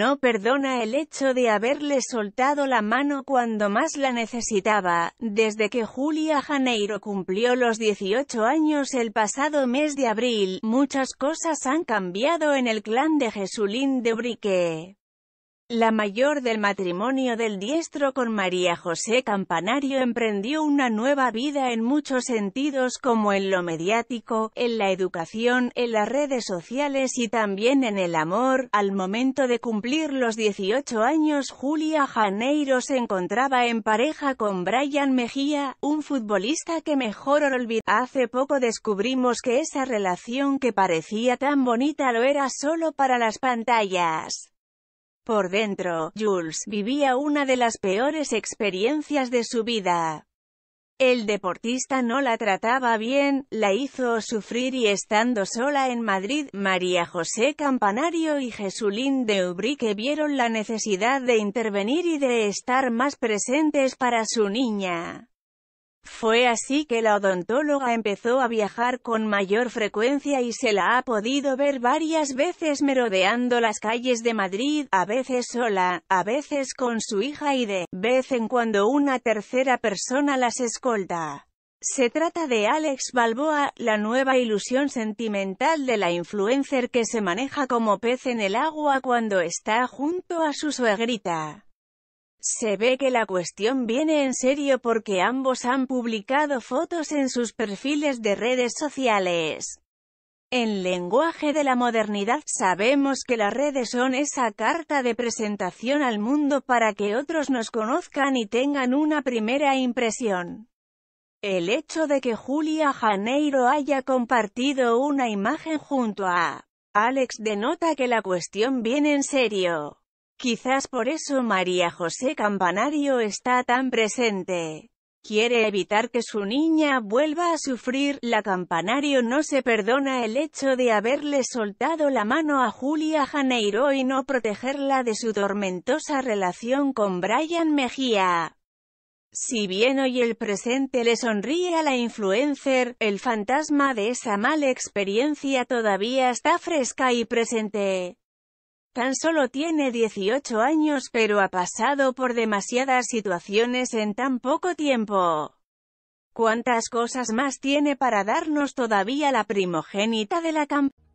no perdona el hecho de haberle soltado la mano cuando más la necesitaba. Desde que Julia Janeiro cumplió los 18 años el pasado mes de abril, muchas cosas han cambiado en el clan de Jesulín de Brique. La mayor del matrimonio del diestro con María José Campanario emprendió una nueva vida en muchos sentidos como en lo mediático, en la educación, en las redes sociales y también en el amor. Al momento de cumplir los 18 años Julia Janeiro se encontraba en pareja con Brian Mejía, un futbolista que mejor olvidó. Hace poco descubrimos que esa relación que parecía tan bonita lo era solo para las pantallas. Por dentro, Jules vivía una de las peores experiencias de su vida. El deportista no la trataba bien, la hizo sufrir y estando sola en Madrid, María José Campanario y Jesulín de Ubrique vieron la necesidad de intervenir y de estar más presentes para su niña. Fue así que la odontóloga empezó a viajar con mayor frecuencia y se la ha podido ver varias veces merodeando las calles de Madrid, a veces sola, a veces con su hija y de vez en cuando una tercera persona las escolta. Se trata de Alex Balboa, la nueva ilusión sentimental de la influencer que se maneja como pez en el agua cuando está junto a su suegrita. Se ve que la cuestión viene en serio porque ambos han publicado fotos en sus perfiles de redes sociales. En lenguaje de la modernidad, sabemos que las redes son esa carta de presentación al mundo para que otros nos conozcan y tengan una primera impresión. El hecho de que Julia Janeiro haya compartido una imagen junto a Alex denota que la cuestión viene en serio. Quizás por eso María José Campanario está tan presente. Quiere evitar que su niña vuelva a sufrir, la Campanario no se perdona el hecho de haberle soltado la mano a Julia Janeiro y no protegerla de su tormentosa relación con Brian Mejía. Si bien hoy el presente le sonríe a la influencer, el fantasma de esa mala experiencia todavía está fresca y presente. Tan solo tiene 18 años pero ha pasado por demasiadas situaciones en tan poco tiempo. ¿Cuántas cosas más tiene para darnos todavía la primogénita de la campaña?